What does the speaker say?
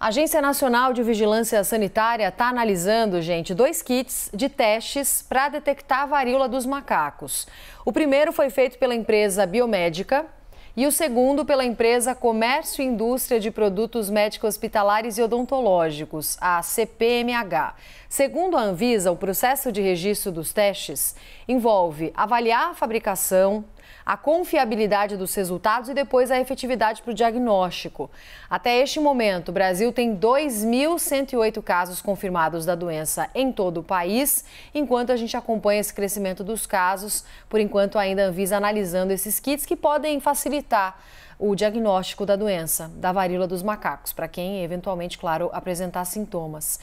A Agência Nacional de Vigilância Sanitária está analisando, gente, dois kits de testes para detectar a varíola dos macacos. O primeiro foi feito pela empresa biomédica e o segundo pela empresa Comércio e Indústria de Produtos Médicos Hospitalares e Odontológicos, a CPMH. Segundo a Anvisa, o processo de registro dos testes envolve avaliar a fabricação, a confiabilidade dos resultados e depois a efetividade para o diagnóstico. Até este momento, o Brasil tem 2.108 casos confirmados da doença em todo o país, enquanto a gente acompanha esse crescimento dos casos, por enquanto ainda a Anvisa analisando esses kits que podem facilitar facilitar o diagnóstico da doença, da varíola dos macacos, para quem eventualmente, claro, apresentar sintomas.